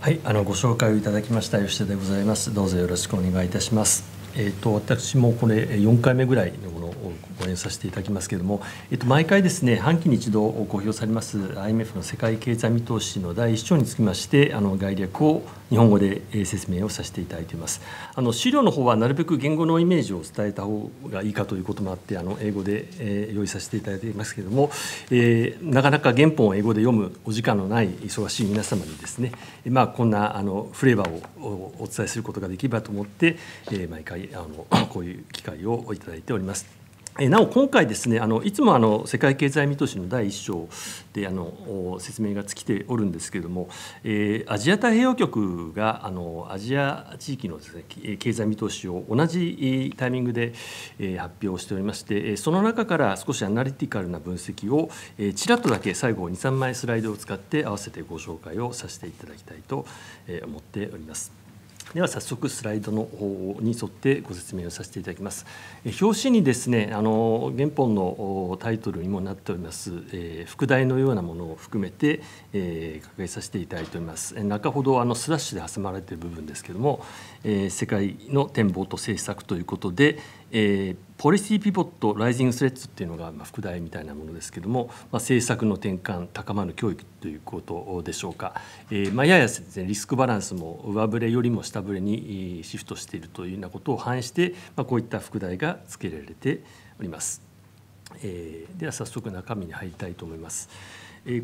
はい、あのご紹介をいただきました吉田でございます。どうぞよろしくお願いいたします。えっ、ー、と私もこれ4回目ぐらいのものご連させていただきますけれども、えっと、毎回ですね、半期に一度公表されます IMF の世界経済見通しの第1章につきまして、あの概略を日本語で説明をさせていただいています。あの資料の方はなるべく言語のイメージを伝えた方がいいかということもあって、あの英語で、え用意させていただいていますけれども、えー、なかなか原本を英語で読むお時間のない忙しい皆様にですね、まあ、こんなあのフレーバーをお伝えすることができればと思って、え毎回あのこういう機会をいただいております。なお今回ですねあのいつもあの世界経済見通しの第1章であの説明が尽きておるんですけれども、えー、アジア太平洋局があのアジア地域のです、ね、経済見通しを同じタイミングで、えー、発表しておりましてその中から少しアナリティカルな分析を、えー、ちらっとだけ最後23枚スライドを使って合わせてご紹介をさせていただきたいと思っております。では早速スライドの方に沿ってご説明をさせていただきます。表紙にですね、あの原本のタイトルにもなっております、えー、副題のようなものを含めて、えー、掲げさせていただいております。中ほどあのスラッシュで挟まれている部分ですけれども、えー、世界の展望と政策ということで、えー、ポリシーピボットライジングスレッズっていうのが、まあ、副題みたいなものですけども、まあ、政策の転換高まる教育ということでしょうか、えーまあ、やや、ね、リスクバランスも上振れよりも下振れにシフトしているというようなことを反映して、まあ、こういった副題が付けられております、えー、では早速中身に入りたいと思います。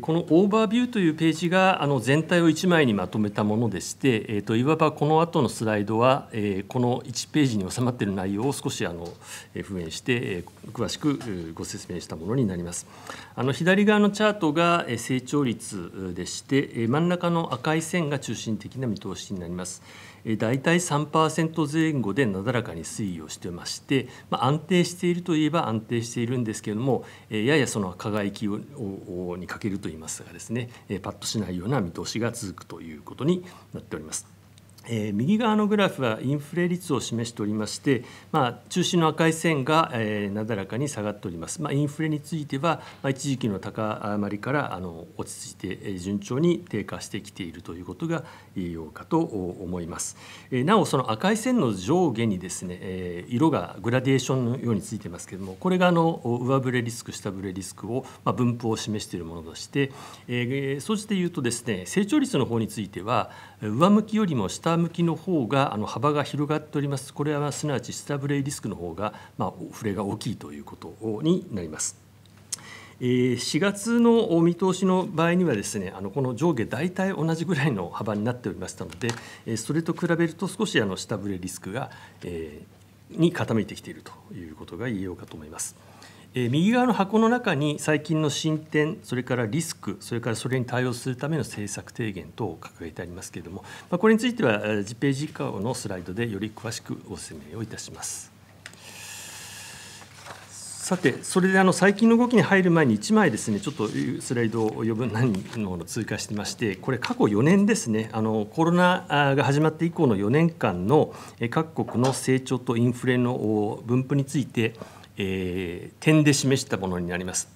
このオーバービューというページがあの全体を1枚にまとめたものでして、えー、といわばこの後のスライドは、えこの1ページに収まっている内容を少しあの復元して、え詳しくご説明したものになります。あの左側のチャートが成長率でして、真ん中の赤い線が中心的な見通しになります。大体3%前後でなだらかに推移をしてまして、ま安定しているといえば安定しているんですけれどもややその加害期に欠けるといいますがですねパッとしないような見通しが続くということになっております。えー、右側のグラフはインフレ率を示しておりまして、まあ、中心の赤い線が、えー、なだらかに下がっております、まあ、インフレについては、まあ、一時期の高まりからあの落ち着いて、えー、順調に低下してきているということが言えようかと思います、えなおその赤い線の上下にですね、え色がグラデーションのようについてますけれどもこれがあの上振れリスク下振れリスクを、ま分布を示しているものとして、えうして言うとですね成長率の方については、上向きよりも下向きの方があの幅が広がっておりますこれはすなわち下振れリスクの方が、まあ、振れが大きいということになります。4月の見通しの場合にはですねあのこの上下大体同じぐらいの幅になっておりましたのでそれと比べると少しあの下振れリスクが、えに傾いてきているということが言えようかと思います。え右側の箱の中に最近の進展、それからリスク、それからそれに対応するための政策提言等を掲げてありますけれども、まこれについては10ページ以下のスライドでより詳しくご説明をいたします。さて、それであの最近の動きに入る前に1枚ですね、ちょっとスライドを余分なのを追加してまして、これ、過去4年ですねあの、コロナが始まって以降の4年間の各国の成長とインフレの分布について、えー、点で示したものになります。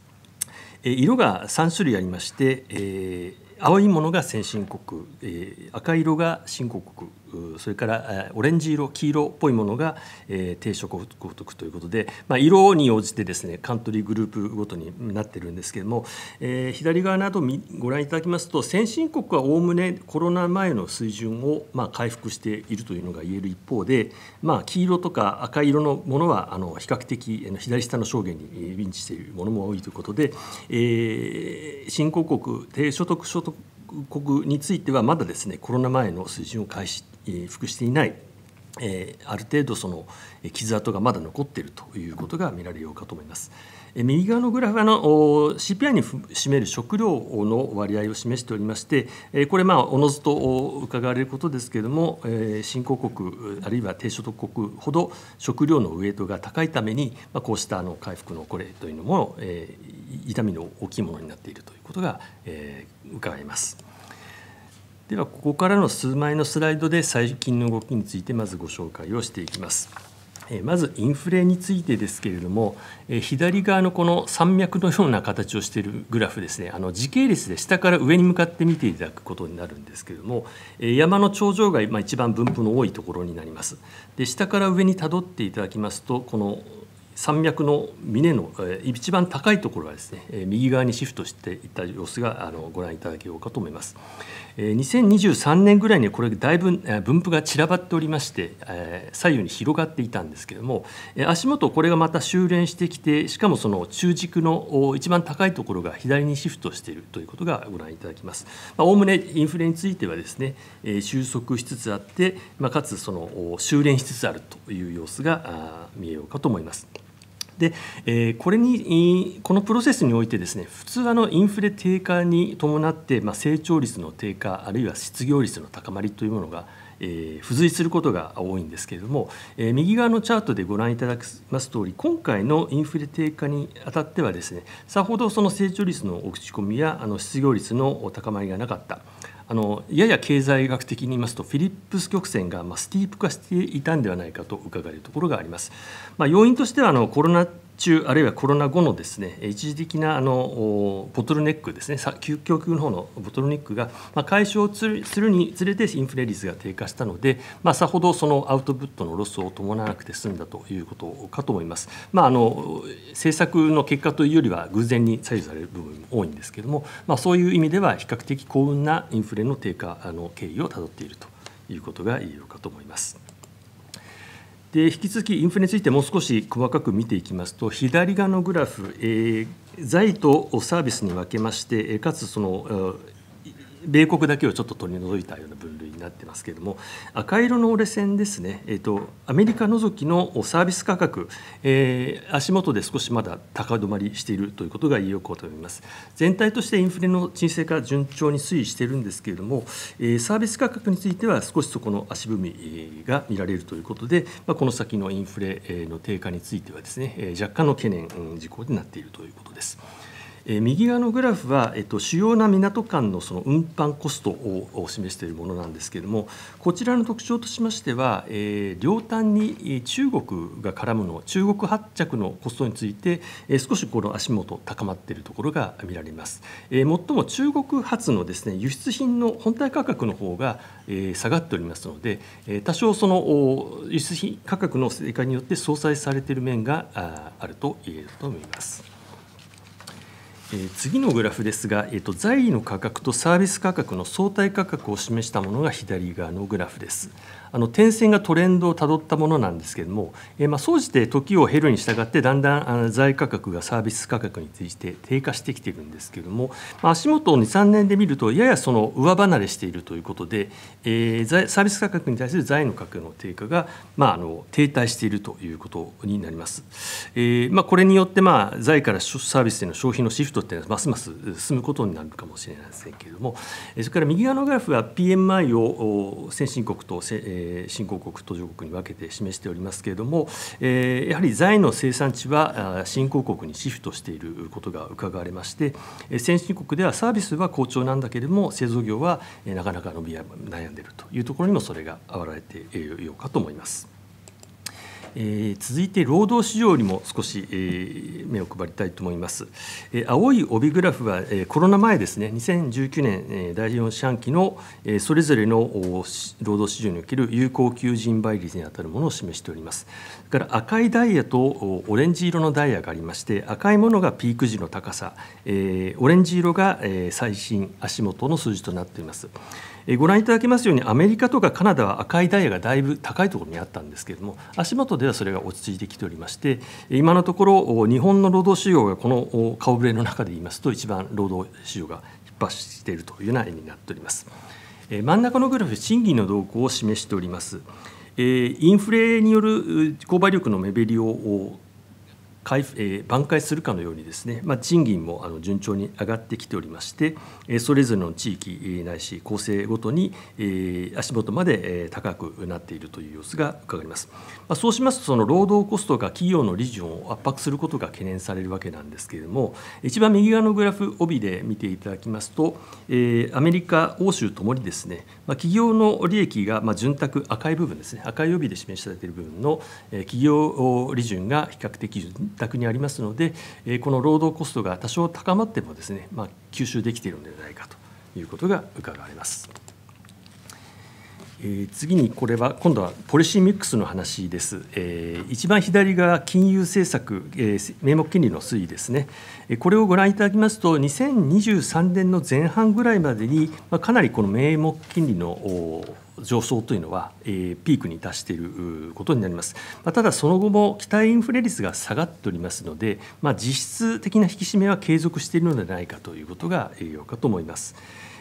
えー、色が3種類ありまして、えー、青いものが先進国、えー、赤色が新興国それからオレンジ色黄色っぽいものが、え所得食ということで、まあ、色に応じてですねカントリーグループごとになってるんですけれども、えー、左側などご覧いただきますと先進国はおおむねコロナ前の水準を、まあ、回復しているというのが言える一方で、まあ、黄色とか赤色のものはあの比較的左下の証言にリンチしているものも多いということで、えー、新興国低所得所得国についてはまだですねコロナ前の水準を回し服していない、えある程度その傷跡がまだ残っているということが見られようかと思います。右側のグラフあの CPI に占める食料の割合を示しておりまして、これ、おのずと伺われることですけれども、新興国、あるいは低所得国ほど食料のウエイトが高いために、こうしたあの回復のこれというのも、痛みの大きいものになっているということが伺えます。ではここからの数枚のスライドで最近の動きについてまずご紹介をしていきます。まずインフレについてですけれども、左側のこの山脈のような形をしているグラフですね、あの時系列で下から上に向かって見ていただくことになるんですけれども、山の頂上が一番分布の多いところになります。で下から上にたどっていただきますと、この山脈の峰の一番高いところがですね右側にシフトしていった様子があのご覧いただけようかと思います。2023年ぐらいにこれだいぶ分布が散らばっておりまして左右に広がっていたんですけれども足元これがまた修練してきてしかもその中軸の一番高いところが左にシフトしているということがご覧いただきますおおむねインフレについてはですね収束しつつあってかつその修練しつつあるという様子が見えようかと思います。で、えこれにこのプロセスにおいてですね普通あのインフレ低下に伴って、ま成長率の低下あるいは失業率の高まりというものがえ付随することが多いんですけれども、え右側のチャートでご覧いただきますとおり今回のインフレ低下にあたってはですねさほどその成長率の落ち込みやあの失業率の高まりがなかった。あのやや経済学的に言いますとフィリップス曲線がまスティープ化していたんではないかと伺えるところがあります。まあ、要因としてはあのコロナ中あるいはコロナ後のですね一時的なあのボトルネックですね供給の方のボトルネックが、ま解消するにつれてインフレ率が低下したので、まあ、さほどそのアウトプットのロスを伴わなくて済んだということかと思います。まあ、あの政策の結果というよりは偶然に左右される部分も多いんですけれども、まあ、そういう意味では比較的幸運なインフレの低下あの経緯をたどっているということが言えるかと思います。で引き続きインフレについてもう少し細かく見ていきますと、左側のグラフ、えー、財とサービスに分けまして、かつその、米国だけをちょっと取り除いたような分類になってますけれども赤色の折れ線ですね、えーと、アメリカ除きのサービス価格、えー、足元で少しまだ高止まりしているということが言えようと思います全体としてインフレの沈静化順調に推移しているんですけれども、えー、サービス価格については少しそこの足踏みが見られるということで、まあ、この先のインフレの低下についてはですね若干の懸念事項になっているということです。えー、右側のグラフは、えっと、主要な港間のその運搬コストを示しているものなんですけれどもこちらの特徴としましては、えー、両端に中国が絡むの中国発着のコストについて、えー、少しこの足元高まっているところが見られます。えー、最も中国発のですね輸出品の本体価格の方が、えー、下がっておりますので、えー、多少その輸出品価格の低下によって相殺されている面があると言えると思います。え次のグラフですが、えーと、と位の価格とサービス価格の相対価格を示したものが左側のグラフです。あの点線がトレンドをたどったものなんですけれども、えー、まあ総じて時を経るに従ってだんだんあの財価格がサービス価格について低下してきているんですけれども、まあ、足元を2、3年で見るとややその上離れしているということで、えー、サービス価格に対する財の価格の低下が、まあ、あの停滞しているということになります。えーまあ、これによって、まあ、財からサービスへの消費のシフトというのはますます進むことになるかもしれませんけれどもそれから右側のグラフは PMI を先進国と、えーえ新興国途上国に分けて示しておりますけれども、えやはり財の生産地は新興国にシフトしていることが伺われまして先進国ではサービスは好調なんだけれども製造業はなかなか伸び悩んでいるというところにもそれが表れていようかと思います。えー、続いて労働市場にも少し、えー、目を配りたいと思います、えー、青い帯グラフは、えー、コロナ前ですね2019年、えー、第4四半期の、えー、それぞれの労働市場における有効求人倍率にあたるものを示しておりますそれから赤いダイヤとオレンジ色のダイヤがありまして赤いものがピーク時の高さ、えー、オレンジ色が、えー、最新足元の数字となっていますえご覧いただきますようにアメリカとかカナダは赤いダイヤがだいぶ高いところにあったんですけれども足元ではそれが落ち着いてきておりまして今のところ日本の労働市場がこの顔ぶれの中で言いますと一番労働市場が逼っしているというような絵になっております。真ん中のグラフ賃金の動向を示しております。インフレによる購買力の目減りを回えー、挽回するかのようにですね、まあ、賃金もあの順調に上がってきておりまして、えー、それぞれの地域ないし構成ごとに、えー、足元まで、えー、高くなっているという様子が伺います、まあ、そうしますとその労働コストが企業の利潤を圧迫することが懸念されるわけなんですけれども一番右側のグラフ帯で見ていただきますと、えー、アメリカ欧州ともにですね、まあ、企業の利益が、まあ、潤沢赤い部分ですね赤い帯で示されている部分の、えー、企業利潤が比較的択にありますので、えこの労働コストが多少高まってもですね、まあ、吸収できているのではないかということが伺われます。え次にこれは今度はポリシーミックスの話です。えー、一番左が金融政策、え名目金利の推移ですね。これをご覧いただきますと、2023年の前半ぐらいまでに、まかなりこの名目金利の上昇というのは、えー、ピークに達していることになります、まあ、ただその後も期待インフレ率が下がっておりますので、まあ、実質的な引き締めは継続しているのではないかということが栄要かと思います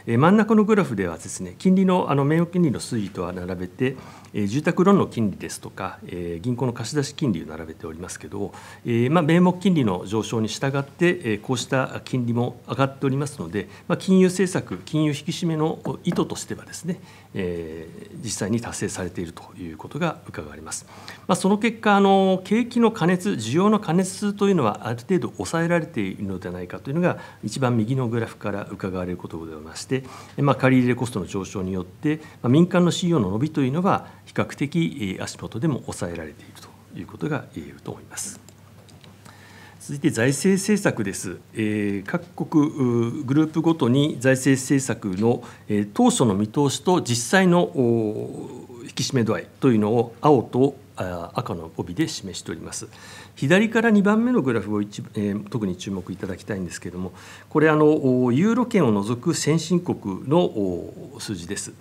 え真ん中のグラフではですね金利のあの名誉金利の推移とは並べてえ住宅ローンの金利ですとか、え銀行の貸出金利を並べておりますけど、えまあ、名目金利の上昇に従って、えこうした金利も上がっておりますので、まあ、金融政策、金融引き締めの意図としてはですね、え実際に達成されているということが伺われます。まあ、その結果あの、景気の加熱、需要の加熱というのはある程度抑えられているのではないかというのが、一番右のグラフから伺われることでございまして、まあ、借入コストの上昇によって、まあ、民間の信用の伸びというのは、比較的足元でも抑えられているということが言えると思います。続いて財政政策です。各国グループごとに財政政策の当初の見通しと実際の引き締め度合いというのを青と赤の帯で示しております左から2番目のグラフをえ特に注目いただきたいんですけれどもこれあのユーロ圏を除く先進国の数字です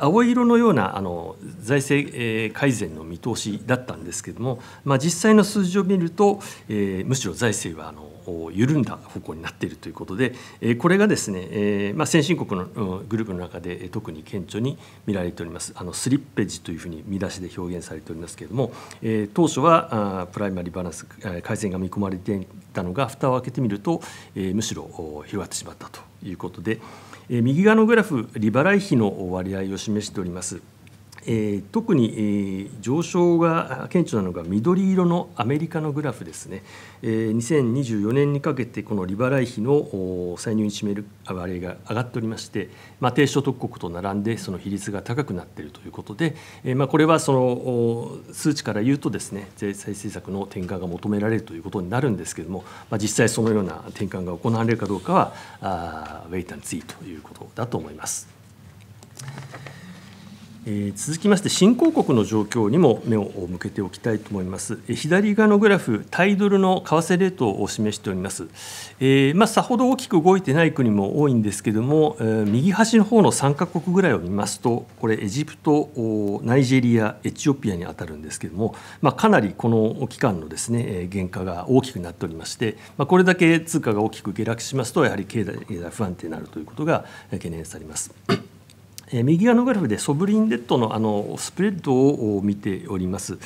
青色のようなあの財政改善の見通しだったんですけれども、まあ、実際の数字を見ると、えー、むしろ財政はあの緩んだ方向になっているということで、えー、これがですね、えーまあ、先進国のグループの中で特に顕著に見られておりますあのスリッページというふうに見出しで表現されておりますけれども、えー、当初はあプライマリーバランス改善が見込まれていたのが蓋を開けてみると、えー、むしろ広がってしまったということで。右側のグラフ、利払い費の割合を示しております。えー、特に、えー、上昇が顕著なのが緑色のアメリカのグラフですね、えー、2024年にかけてこの利払い費の歳入に占める割合が上がっておりまして、まあ、低所得国と並んでその比率が高くなっているということで、えーまあ、これはその数値から言うとですね税制政策の転換が求められるということになるんですけれども、まあ、実際そのような転換が行われるかどうかはあウェイタンツイということだと思います。えー、続きまして、新興国の状況にも目を向けておきたいと思います。えー、左側のグラフ、タイドルの為替レートを示しております。えー、まあ、さほど大きく動いてない国も多いんですけれども、えー、右端の方の3カ国ぐらいを見ますと、これ、エジプト、ナイジェリア、エチオピアに当たるんですけれども、まあ、かなりこの期間のです、ね、え原価が大きくなっておりまして、まあ、これだけ通貨が大きく下落しますと、やはり経済が不安定になるということが懸念されます。右側のグラフでソブリンデッドのあのスプレッドを見ております。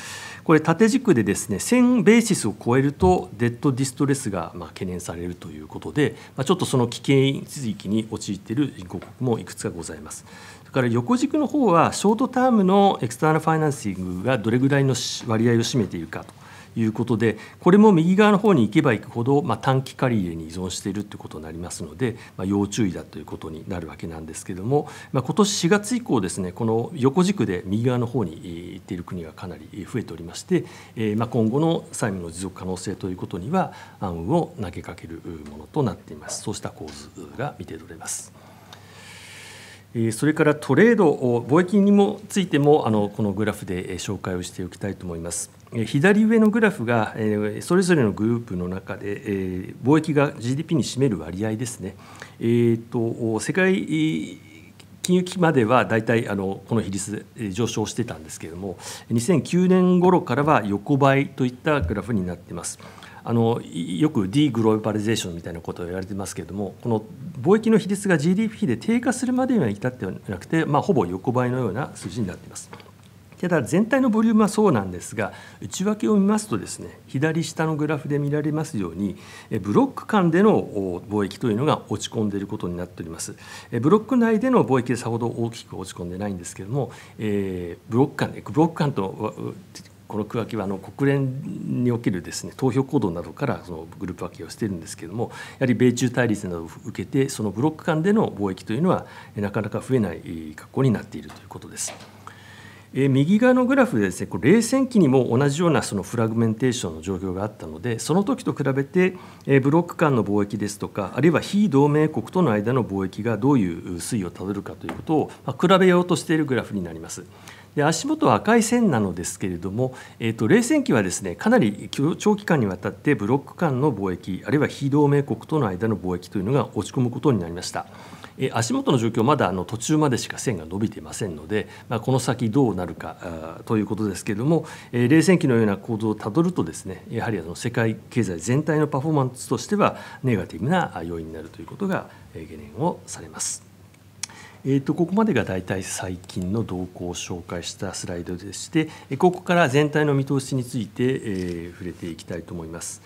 これ縦軸でですね1000ベーシスを超えるとデッドディストレスがま懸念されるということで、まちょっとその危険地域に陥っている5国もいくつかございます。それから横軸の方はショートタームのエクスターナルファイナンシングがどれぐらいの割合を占めているかということでこれも右側の方に行けば行くほど、まあ、短期借り入れに依存しているということになりますので、まあ、要注意だということになるわけなんですけれども、まあ、今年4月以降ですねこの横軸で右側の方に行っている国がかなり増えておりまして、えー、まあ今後の債務の持続可能性ということには暗雲を投げかけるものとなっていますそうした構図が見て取れます。それからトレード、貿易にもついてもあのこのグラフで紹介をしておきたいと思います。左上のグラフがそれぞれのグループの中で貿易が GDP に占める割合ですね。えーと、世界金融機機までは大体あのこの比率上昇してたんですけれども2009年頃からは横ばいといったグラフになっています。あのよくディグローバリゼーションみたいなことを言われてますけれどもこの貿易の比率が GDP で低下するまでには至ってはなくて、まあ、ほぼ横ばいのような数字になっています。ただ全体のボリュームはそうなんですが内訳を見ますとですね左下のグラフで見られますようにブロック間での貿易というのが落ち込んでいることになっておりますブロック内での貿易でさほど大きく落ち込んでないんですけれども、えブロック間でブロック間とこの区分けはあの国連におけるですね投票行動などからそのグループ分けをしているんですけれどもやはり米中対立などを受けてそのブロック間での貿易というのはなかなか増えない格好になっているということです。右側のグラフでです、ね、これ冷戦期にも同じようなそのフラグメンテーションの状況があったのでその時と比べてブロック間の貿易ですとかあるいは非同盟国との間の貿易がどういう推移をたどるかということを比べようとしているグラフになります。で足元は赤い線なのですけれども、えーと、冷戦期はですねかなり長期間にわたってブロック間の貿易あるいは非同盟国との間の貿易というのが落ち込むことになりました。え足元の状況まだあの途中までしか線が伸びていませんので、まあ、この先どうなるかということですけれども、え冷戦期のような構造をたどるとですねやはりあの世界経済全体のパフォーマンスとしてはネガティブな要因になるということが懸念をされます。えーと、ここまでが大体最近の動向を紹介したスライドでしてここから全体の見通しについて、えー、触れていきたいと思います。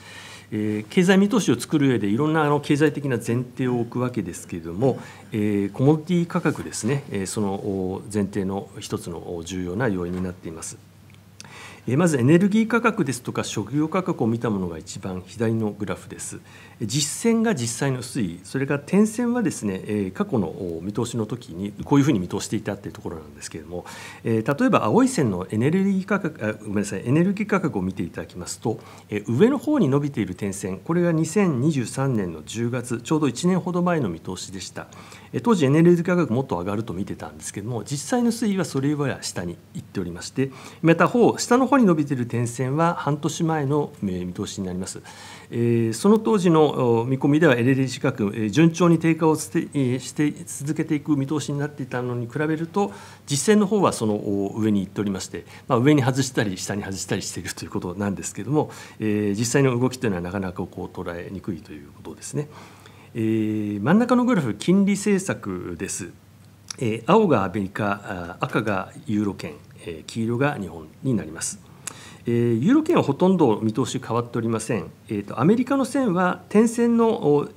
え経済見通しを作る上でいろんなあの経済的な前提を置くわけですけれども、えコモディティ価格ですね、えその前提の一つの重要な要因になっています。まずエネルギー価格ですとか食料価格を見たものが一番左のグラフです。実践が実際の推移、それから点線はですね過去の見通しの時にこういうふうに見通していたというところなんですけれども、例えば青い線のエネルギー価格ごめんなさいエネルギー価格を見ていただきますと、上の方に伸びている点線、これが2023年の10月、ちょうど1年ほど前の見通しでした。当時エネルギー価格もっと上がると見てたんですけれども、実際の推移はそれよりは下に行っておりまして、また方下の方に伸びている点線は半年前の見通しになります。その当時の見込みでは LLD 資格、順調に低下をして続けていく見通しになっていたのに比べると、実践の方はその上に行っておりまして、まあ、上に外したり、下に外したりしているということなんですけども、実際の動きというのはなかなかこう捉えにくいということですね。真ん中のグラフ、金利政策です。青がアメリカ、赤がユーロ圏、黄色が日本になります。えー、ユーロ圏はほとんど見通し変わっておりません、えーと、アメリカの線は点線の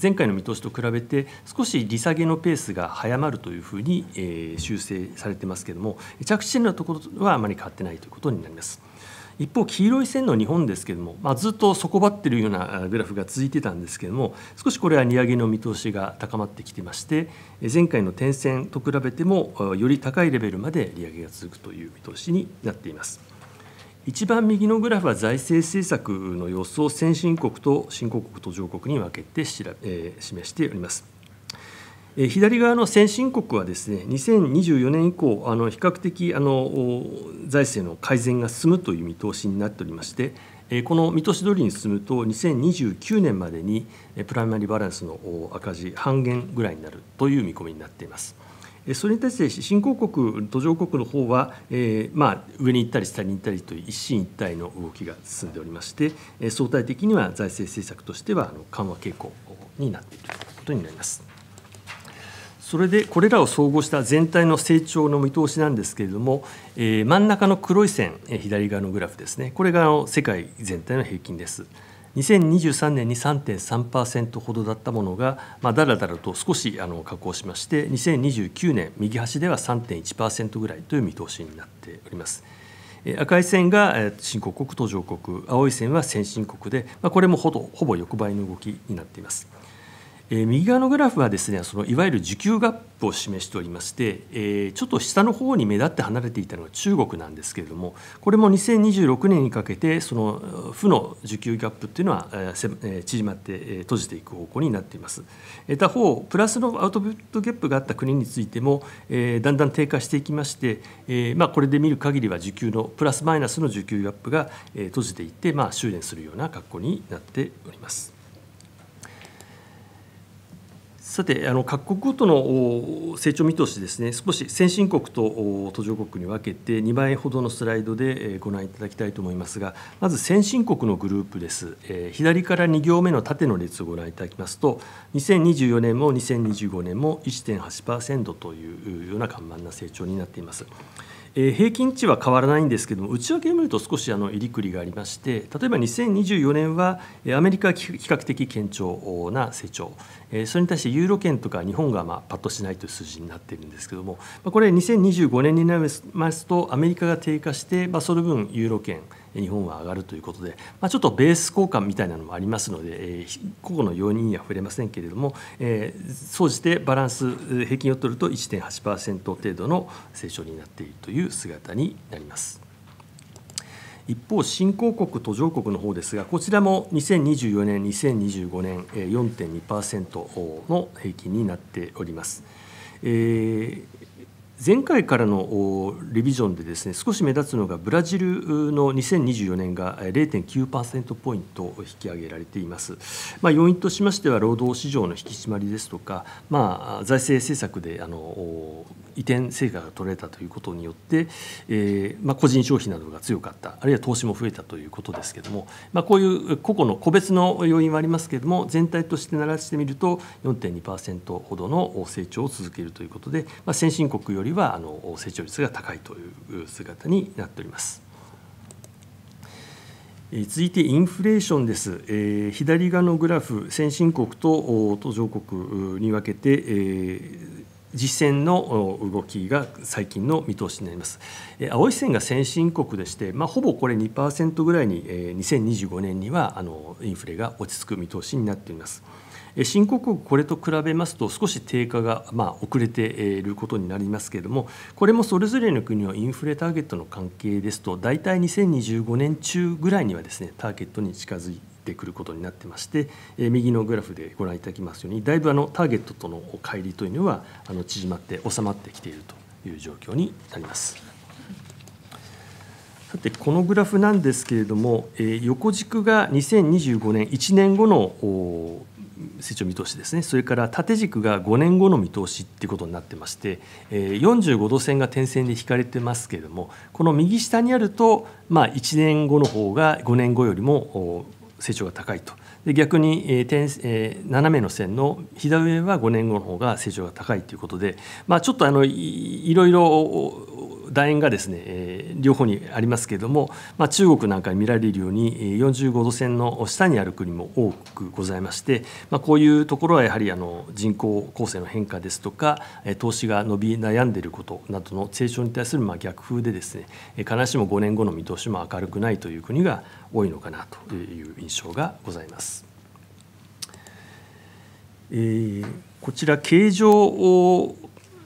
前回の見通しと比べて少し利下げのペースが早まるというふうに、えー、修正されてますけれども着地点のところはあまり変わってないということになります。一方、黄色い線の日本ですけれども、まあ、ずっと底張っているようなグラフが続いてたんですけれども、少しこれは利上げの見通しが高まってきてまして、前回の点線と比べても、より高いレベルまで利上げが続くという見通しになっています。一番右のグラフは財政政策の様子を先進国と新興国、途上国に分けて示しております。左側の先進国はですね2024年以降あの比較的あの財政の改善が進むという見通しになっておりましてこの見通し通りに進むと2029年までにプライマリーバランスの赤字半減ぐらいになるという見込みになっています。それに対して新興国、途上国の方は、えー、まあ、上に行ったり下に行ったりという一進一退の動きが進んでおりまして、相対的には財政政策としては緩和傾向になっているということになります。それでこれらを総合した全体の成長の見通しなんですけれども、えー、真ん中の黒い線、左側のグラフですね、これが世界全体の平均です。2023年に3.3%ほどだったものが、まあ、だらだらと少しあの加工しまして2029年右端では3.1%ぐらいという見通しになっております。赤い線が新興国、途上国、青い線は先進国で、これもほぼ横ばいの動きになっています。えー、右側のグラフはですねそのいわゆる需給ガップを示しておりまして、えー、ちょっと下の方に目立って離れていたのが中国なんですけれどもこれも2026年にかけてその負の需給ギャップっていうのは、えー、縮まって閉じていく方向になっています他方プラスのアウトプットギャップがあった国についても、えー、だんだん低下していきまして、えーまあ、これで見る限りは需給のプラスマイナスの需給ギャップが閉じていって、まあ、修練するような格好になっております。さてあの各国ごとの成長見通しですね少し先進国と途上国に分けて2倍ほどのスライドでご覧いただきたいと思いますがまず先進国のグループです、左から2行目の縦の列をご覧いただきますと2024年も2025年も1.8%というような緩慢な成長になっています。えー、平均値は変わらないんですけども、内訳を見ると少しあの入りくりがありまして、例えば2024年は、アメリカは比較的堅調な成長、えー、それに対してユーロ圏とか日本がまあパッとしないという数字になっているんですけども、これ、2025年になりますと、アメリカが低下して、まあ、その分、ユーロ圏、日本は上がるということで、まあ、ちょっとベース交換みたいなのもありますので、えー、個々の要因には触れませんけれども、えー、総じてバランス平均を取ると1.8%程度の成長になっているという姿になります。一方、新興国、途上国の方ですが、こちらも2024年、2025年、4.2%の平均になっております。えー前回からのリビジョンでですね少し目立つのがブラジルの2024年が0.9%ポイント引き上げられています、まあ、要因としましては労働市場の引き締まりですとか、まあ、財政政策であの移転成果が取れたということによって、えーまあ、個人消費などが強かったあるいは投資も増えたということですけれども、まあ、こういう個々の個別の要因はありますけれども全体として鳴らしてみると4.2%ほどの成長を続けるということで、まあ、先進国よりはあの成長率が高いという姿になっております。続いてインフレーションです、えー、左側のグラフ、先進国と途上国に分けて、えー実践の動きが最近の見通しになります。青い線が先進国でして、まあ、ほぼこれ2%ぐらいに2025年にはあのインフレが落ち着く見通しになっています。新興国、これと比べますと、少し低下が、まあ、遅れていることになりますけれども、これもそれぞれの国のインフレターゲットの関係ですと、大体2025年中ぐらいにはです、ね、ターゲットに近づいってくることになってまして、え右のグラフでご覧いただきますようにだいぶあのターゲットとの乖離というのはあの縮まって収まってきているという状況になります。さてこのグラフなんですけれども、え横軸が2025年1年後の成長見通しですねそれから縦軸が5年後の見通しっていうことになってまして45度線が点線で引かれてますけれどもこの右下にあると、まあ、1年後の方が5年後よりも成長が高いとで逆に、えー点えー、斜めの線の左上は5年後の方が成長が高いということで、まあ、ちょっとあのいろいろ楕円がですね、えー、両方にありますけれども、まあ、中国なんかに見られるように45度線の下にある国も多くございまして、まあ、こういうところはやはりあの人口構成の変化ですとか投資が伸び悩んでいることなどの成長に対するまあ逆風でですね必ずしも5年後の見通しも明るくないという国が多いのかなという印象がございます。えー、こちら形状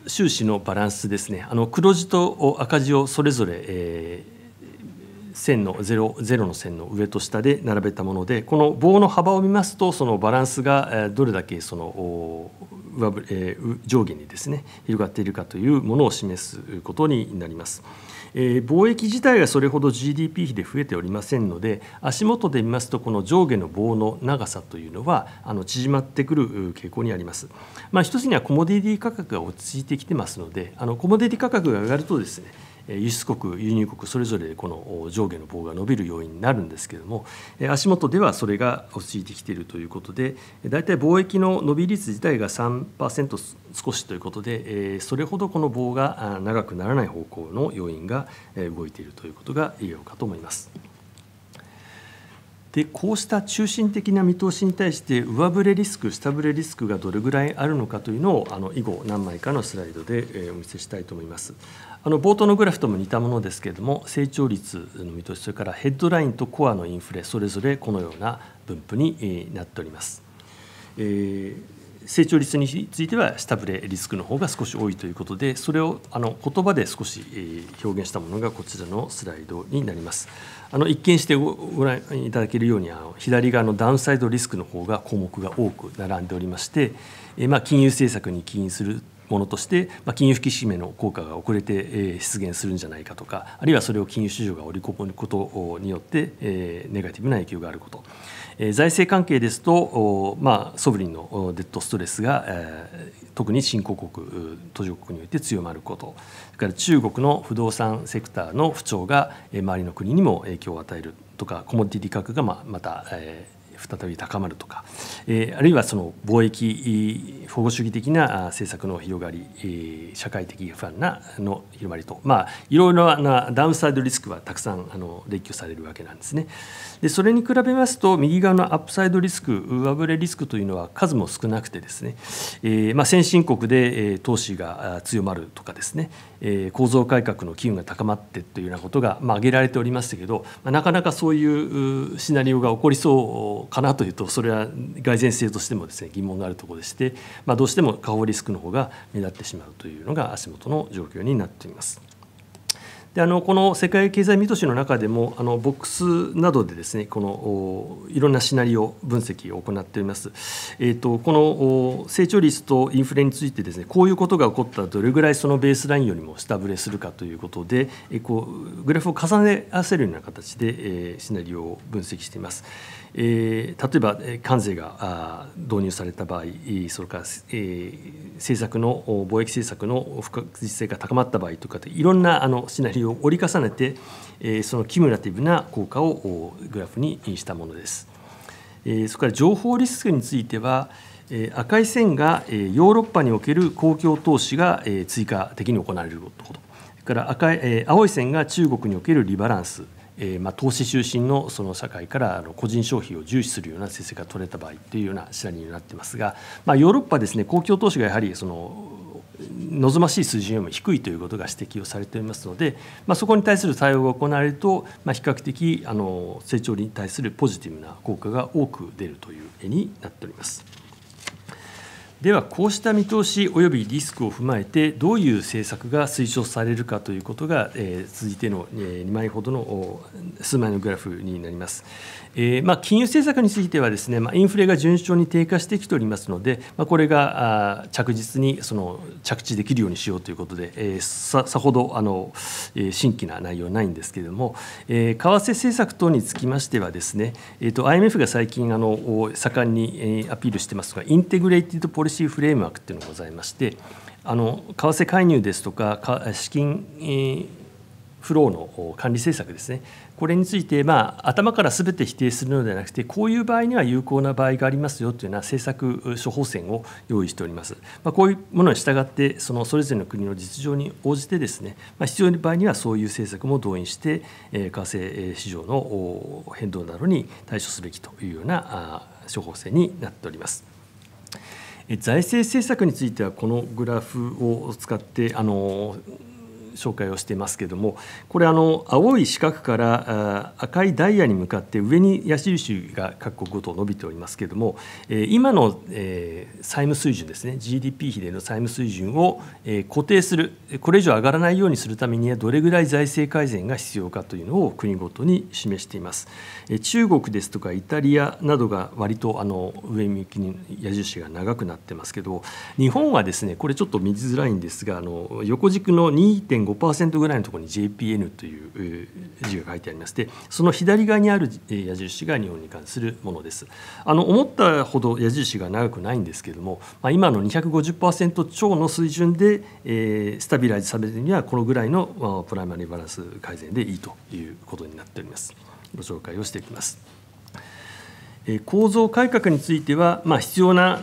収支のバランスですね、あの黒字と赤字をそれぞれ、えー線の 0, 0の線の上と下で並べたものでこの棒の幅を見ますとそのバランスがどれだけその上え上下にですね広がっているかというものを示すことになります。え貿易自体がそれほど GDP 比で増えておりませんので足元で見ますとこの上下の棒の長さというのはあの縮まってくる傾向にあります、まあ、一つにはコモディティ価格が落ち着いてきてますのであのコモディティ価格が上がるとですね輸出国輸入国それぞれこの上下の棒が伸びる要因になるんですけれども足元ではそれが落ち着いてきているということで大体貿易の伸び率自体が3%少しということでそれほどこの棒が長くならない方向の要因が動いているということが言えようかと思います。でこうした中心的な見通しに対して上振れリスク、下振れリスクがどれぐらいあるのかというのをあの以後、何枚かのスライドで、えお見せしたいと思います。あの冒頭のグラフとも似たものですけれども、成長率の見通し、それからヘッドラインとコアのインフレ、それぞれこのような分布になっております。えー、成長率については下振れリスクの方が少し多いということでそれをあの言葉で少し表現したものがこちらのスライドになりますあの一見してご覧いただけるようにあの左側のダウンサイドリスクの方が項目が多く並んでおりまして、えー、まあ、金融政策に起因するものとして、まあ、金融引き締めの効果が遅れて、え出現するんじゃないかとかあるいはそれを金融市場が織り込むことによって、えネガティブな影響があること、え財政関係ですと、まあ、ソブリンのデッドストレスが、え特に新興国途上国において強まることそれから中国の不動産セクターの不調が、え周りの国にも影響を与えるとかコモディティ価格がままた、再び高まるとか、えー、あるいはその貿易保護主義的な政策の広がり、えー、社会的不安なの広まりと、まあ、いろいろなダウンサイドリスクはたくさんあの列挙されるわけなんですね。でそれに比べますと右側のアップサイドリスク上振れリスクというのは数も少なくてですね、えーまあ、先進国で、えー、投資が強まるとかですね、えー、構造改革の機運が高まってというようなことが、まあ、挙げられておりましたけど、まあ、なかなかそういうシナリオが起こりそうかなというとそれは蓋然性としてもですね疑問のあるところでして、まあ、どうしても下方リスクの方が目立ってしまうというのが足元の状況になっています。であのこの世界経済見通しの中でもあのボックスなどでですねこのいろんなシナリオ分析を行っております、えーと、この成長率とインフレについてですねこういうことが起こったらどれぐらいそのベースラインよりも下振れするかということで、えこうグラフを重ね合わせるような形で、えシナリオを分析しています。えー、例えば関税が導入された場合それから、えー、政策の貿易政策の不確実性が高まった場合とかいろんなあのシナリオを折り重ねて、えー、そのキムラティブな効果をグラフにしたものです。えー、それから情報リスクについては、え赤い線が、えヨーロッパにおける公共投資が、え追加的に行われることそれから赤い、え青い線が中国におけるリバランス。えー、まあ、投資中心のその社会からあの個人消費を重視するような政策が取れた場合というようなシナリオになっていますが、まあ、ヨーロッパですね公共投資がやはりその望ましい水準よりも低いということが指摘をされておりますので、まあ、そこに対する対応が行われると、まあ、比較的あの成長に対するポジティブな効果が多く出るという絵になっております。ではこうした見通しおよびリスクを踏まえてどういう政策が推奨されるかということが、え続いての、え2枚ほどの数枚のグラフになります、えーまあ、金融政策についてはですね、まあ、インフレが順調に低下してきておりますので、まあ、これがあ着実にその着地できるようにしようということで、えー、ささほどあの、えー、新規な内容はないんですけれども、えー、為替政策等につきましてはですね、えーと、IMF が最近あの盛んに、えー、アピールしてますがインテグレイティド・ポリシー・フレームワークっていうのがございましてあの為替介入ですとか資金、えーフローの管理政策ですね、これについて、まあ、頭からすべて否定するのではなくて、こういう場合には有効な場合がありますよというような政策処方箋を用意しております。まあ、こういうものに従って、そのそれぞれの国の実情に応じて、ですね、まあ、必要な場合にはそういう政策も動員して、為替市場の変動などに対処すべきというような処方箋になっております。財政政策については、このグラフを使って、あの紹介をしていますけれどもこれあの青い四角から赤いダイヤに向かって上に矢印が各国ごと伸びておりますけれども今の債務水準ですね GDP 比での債務水準を固定するこれ以上上がらないようにするためにはどれぐらい財政改善が必要かというのを国ごとに示しています。中国ですとかイタリアなどが割とあの上向きに矢印が長くなってますけど日本はですねこれちょっと見づらいんですがあの横軸の2.5 5ぐらいのところに JPN という字が書いてありましてその左側にある矢印が日本に関するものです。あの思ったほど矢印が長くないんですけども、まあ、今の250%超の水準で、えー、スタビライズされるにはこのぐらいのプライマリーバランス改善でいいということになっております。ご紹介をしていきます。構造改革については、まあ、必要な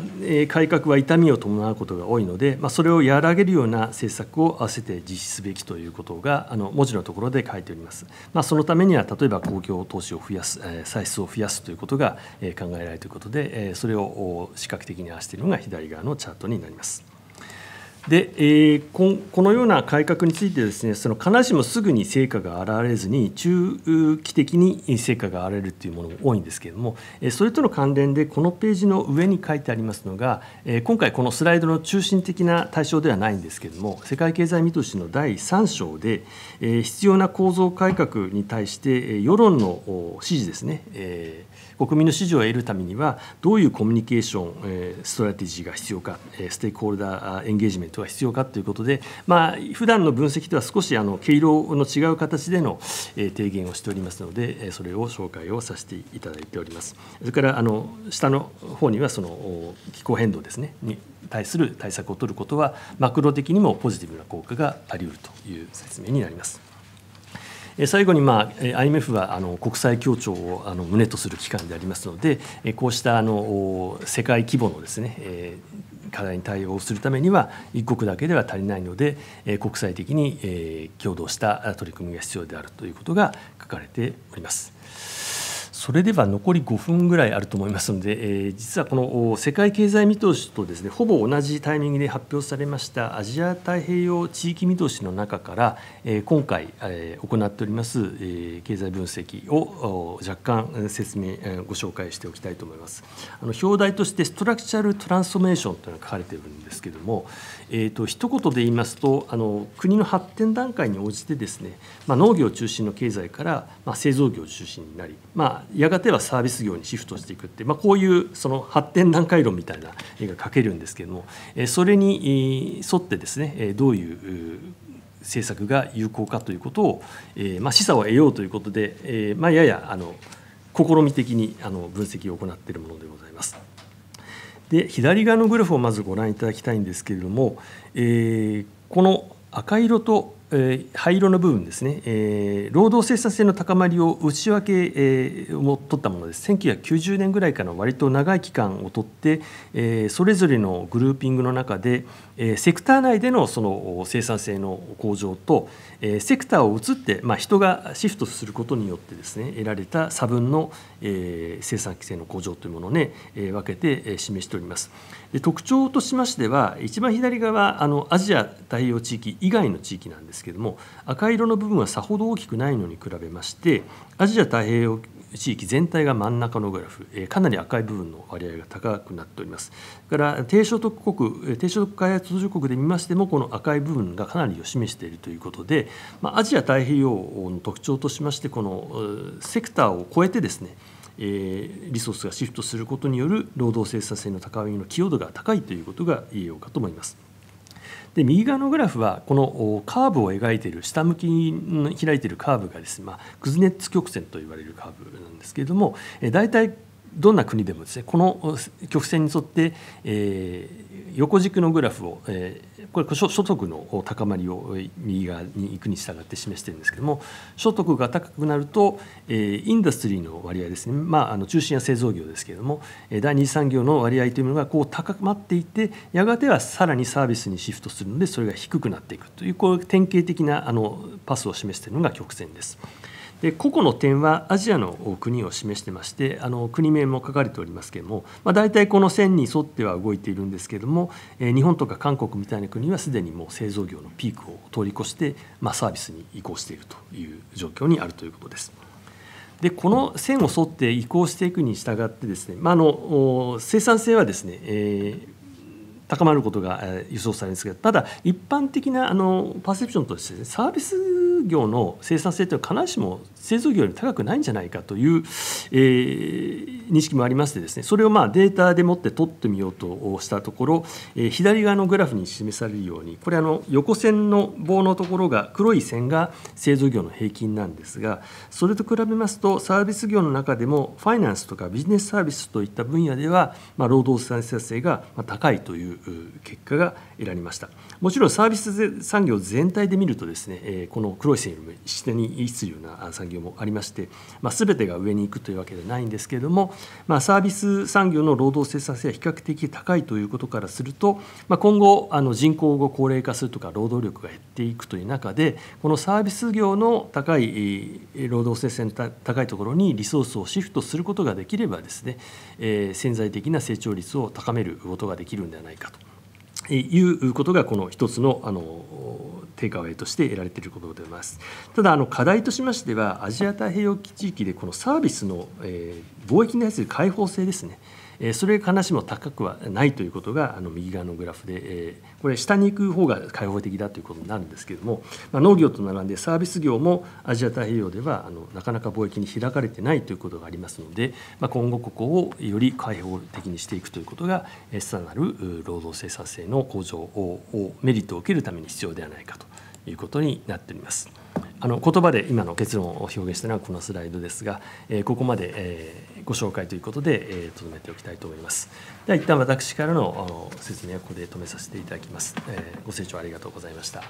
改革は痛みを伴うことが多いので、まあ、それを和らげるような政策を合わせて実施すべきということがあの文字のところで書いております、まあ、そのためには例えば公共投資を増やす歳出を増やすということが考えられるということでそれを視覚的に合わせているのが左側のチャートになりますで、えー、ここのような改革についてですねその必ずしもすぐに成果が現れずに中期的に成果が現れるというものも多いんですけれどもそれとの関連でこのページの上に書いてありますのが今回このスライドの中心的な対象ではないんですけれども世界経済見通しの第3章で必要な構造改革に対して世論の支持ですね、えー国民の支持を得るためにはどういうコミュニケーション、えストラテジーが必要か、えステークホルダーエンゲージメントが必要かということで、まあ普段の分析とは少しあの毛色の違う形での、え提言をしておりますので、それを紹介をさせていただいております。それからあの下の方にはその気候変動ですねに対する対策を取ることはマクロ的にもポジティブな効果があり得るという説明になります。最後に、まあ、IMF はあの国際協調をあの旨とする機関でありますので、こうしたあの世界規模のですね、えー、課題に対応するためには、一国だけでは足りないので、国際的に、え共同した取り組みが必要であるということが書かれております。それでは残り5分ぐらいあると思いますので、えー、実はこの世界経済見通しとですねほぼ同じタイミングで発表されましたアジア太平洋地域見通しの中から、えー、今回、えー、行っております、えー、経済分析を若干説明、えー、ご紹介しておきたいと思います。あの表題としてストラクチャルトランスフォーメーションというのが書かれているんですけども、えーと、一言で言いますとあの国の発展段階に応じてですね、まあ、農業中心の経済から、まあ、製造業中心になり、まあ、やがてはサービス業にシフトしていくって、まあ、こういうその発展段階論みたいな絵が描けるんですけども、えそれに沿ってですねどういう政策が有効かということを、えまあ、示唆を得ようということで、えまあ、ややあの試み的にあの分析を行っているものでございます。で左側のグラフをまずご覧いただきたいんですけれども、えー、この赤色と、えー、灰色の部分ですね、えー、労働生産性の高まりを内訳、えー、を取ったものです1990年ぐらいから割と長い期間を取って、えー、それぞれのグルーピングの中で、えー、セクター内でのその生産性の向上と、えセクターを移って、まあ、人がシフトすることによってですね得られた差分の、えー、生産規制の向上というものをね、えー、分けて、え示しておりますで特徴としましては一番左側あのアジア太平洋地域以外の地域なんですけども赤色の部分はさほど大きくないのに比べましてアジア太平洋地域全体が真ん中のグラフ、えかなり赤い部分の割合が高くなっております。から低所得国、低所得開発途上国で見ましても、この赤い部分がかなりを示しているということで、まアジア太平洋の特徴としまして、このセクターを超えてですね、えリソースがシフトすることによる労働生産性の高みの寄与度が高いということが言えようかと思います。で右側のグラフはこのカーブを描いている下向きに開いているカーブがですね、まあ、クズネッツ曲線と言われるカーブなんですけれども大体どんな国でもですねこの曲線に沿って、えー、横軸のグラフを、えー、これ所得の高まりを右側に行くに従って示してるんですけども所得が高くなると、えー、インダストリーの割合ですね、まあ、あの中心は製造業ですけれども第二次産業の割合というものがこう高まっていてやがてはさらにサービスにシフトするのでそれが低くなっていくというこう典型的なあのパスを示しているのが曲線です。で個々の点はアジアの国を示してましてあの国名も書かれておりますけれども、まあ、大体この線に沿っては動いているんですけれども、えー、日本とか韓国みたいな国はすでにもう製造業のピークを通り越して、まあ、サービスに移行しているという状況にあるということです。でこの線を沿って移行していくに従ってですね、まあ、あの生産性はですね、えー高まることが予想されるんですがただ一般的なあのパーセプションとして、ね、サービス通業の生産性というのは必ずしも製造業より高くないんじゃないかという、えー、認識もありましてですねそれをまあデータでもって取ってみようとしたところ、えー、左側のグラフに示されるようにこれあの横線の棒のところが黒い線が製造業の平均なんですがそれと比べますとサービス業の中でもファイナンスとかビジネスサービスといった分野では、まあ、労働生産性が高いという結果が得られました。もちろんサービス産業全体で見るとですね、この黒い線よりも下にするような産業もありまして、まあ、全てが上に行くというわけではないんですけれども、まあ、サービス産業の労働生産性は比較的高いということからすると、まあ、今後あの人口を高齢化するとか労働力が減っていくという中でこのサービス業の高い労働生産性高いところにリソースをシフトすることができればですね、え潜在的な成長率を高めることができるんではないかと。いうことがこの一つのあのテイクアウェイとして得られていることでございますただあの課題としましてはアジア太平洋地域でこのサービスの、え貿易に対する開放性ですねそれ必ずしも高くはないということがあの右側のグラフでこれ下に行く方が開放的だということになるんですけれども、まあ、農業と並んでサービス業もアジア太平洋ではあのなかなか貿易に開かれてないということがありますので、まあ、今後ここをより開放的にしていくということがさらなる労働生産性の向上をメリットを受けるために必要ではないかということになっております。あの言葉で今の結論を表現したのはこのスライドですが、えここまで、えご紹介ということで、えー、留めておきたいと思います。では一旦私からの説明はここで止めさせていただきます。えご清聴ありがとうございました。